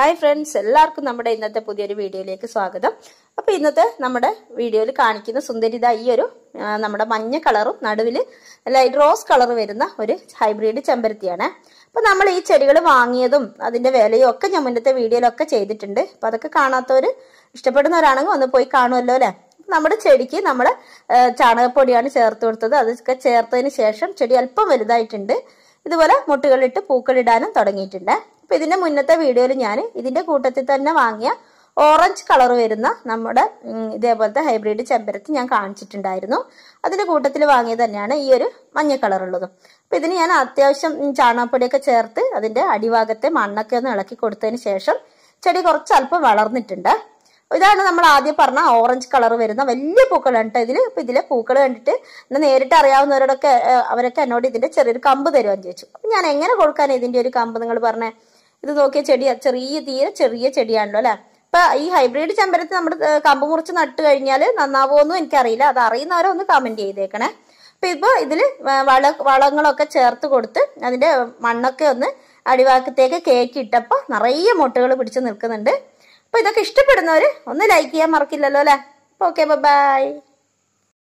hi friends എല്ലാവർക്കും നമ്മുടെ ഇന്നത്തെ പുതിയൊരു വീഡിയോയിലേക്ക് സ്വാഗതം അപ്പോൾ ഇന്നത്തെ നമ്മുടെ വീഡിയോയിൽ കാണിക്കുന്ന സുന്ദരിത ഈ ഒരു നമ്മുടെ മഞ്ഞ കളറും നടുവിൽ ലൈറ്റ് റോസ് കളർ വരുന്ന ഒരു ഹൈബ്രിഡ് ചെമ്പരത്തിയാണ് അപ്പോൾ നമ്മൾ ഈ ചെടികൾ വാങ്ങിയതും അതിൻ്റെ വിലയും ഒക്കെ ഞാൻ മുന്നത്തെ വീഡിയോയിലൊക്കെ ചെയ്തിട്ടുണ്ട് അപ്പോൾ അതൊക്കെ കാണാത്തവർ ഇഷ്ടപ്പെടുന്നവരാണെങ്കിൽ ഒന്ന് പോയി കാണുമല്ലോ അല്ലേ നമ്മുടെ ചെടിക്ക് നമ്മൾ ചാണകപ്പൊടിയാണ് ചേർത്ത് കൊടുത്തത് അതൊക്കെ ചേർത്തതിന് ശേഷം ചെടി അല്പം വലുതായിട്ടുണ്ട് ഇതുപോലെ മുട്ടുകളിട്ട് പൂക്കളിടാനും തുടങ്ങിയിട്ടുണ്ട് അപ്പം ഇതിന്റെ മുന്നത്തെ വീഡിയോയിൽ ഞാൻ ഇതിന്റെ കൂട്ടത്തിൽ തന്നെ വാങ്ങിയ ഓറഞ്ച് കളർ വരുന്ന നമ്മുടെ ഇതേപോലത്തെ ഹൈബ്രിഡ് ചെമ്പരത്തി ഞാൻ കാണിച്ചിട്ടുണ്ടായിരുന്നു അതിന്റെ കൂട്ടത്തിൽ വാങ്ങിയത് തന്നെയാണ് ഈ ഒരു മഞ്ഞ കളർ ഉള്ളത് അപ്പൊ ഇതിന് ഞാൻ അത്യാവശ്യം ചാണകപ്പൊടിയൊക്കെ ചേർത്ത് അതിന്റെ അടിഭാഗത്തെ മണ്ണൊക്കെ ഒന്ന് ഇളക്കി കൊടുത്തതിന് ശേഷം ചെടി കുറച്ച് അല്പം വളർന്നിട്ടുണ്ട് ഇതാണ് നമ്മൾ ആദ്യം പറഞ്ഞ ഓറഞ്ച് കളർ വരുന്ന വലിയ പൂക്കളാണ് കേട്ടോ ഇതിൽ അപ്പം ഇതിലെ പൂക്കൾ കണ്ടിട്ട് നേരിട്ട് അറിയാവുന്നവരോടൊക്കെ അവരൊക്കെ എന്നോട് ഇതിന്റെ ചെറിയൊരു കമ്പ് തരുവാൻ ചോദിച്ചു അപ്പൊ ഞാൻ എങ്ങനെ കൊടുക്കാൻ ഇതിന്റെ ഒരു കമ്പ് നിങ്ങൾ പറഞ്ഞേ ഇത് നോക്കിയ ചെടി ചെറിയ തീരെ ചെറിയ ചെടിയാണല്ലോ അല്ലെ അപ്പൊ ഈ ഹൈബ്രിഡ് ചെമ്പരത്തി നമ്മൾ കമ്പ് മുറിച്ച് നട്ട് കഴിഞ്ഞാൽ നന്നാവോന്നും എനിക്കറിയില്ല അത് അറിയുന്നവരൊന്ന് കമന്റ് ചെയ്തേക്കണേ അപ്പൊ ഇപ്പൊ ഇതിൽ വള വളങ്ങളൊക്കെ ചേർത്ത് കൊടുത്ത് അതിന്റെ മണ്ണൊക്കെ ഒന്ന് അടിവാക്കത്തേക്ക് കേക്കിട്ടപ്പോൾ നിറയെ മുട്ടകൾ പിടിച്ച് നിൽക്കുന്നുണ്ട് അപ്പൊ ഇതൊക്കെ ഇഷ്ടപ്പെടുന്നവർ ഒന്ന് ലൈക്ക് ചെയ്യാൻ മറക്കില്ലല്ലോ അല്ലേ ഓക്കെ ബൈ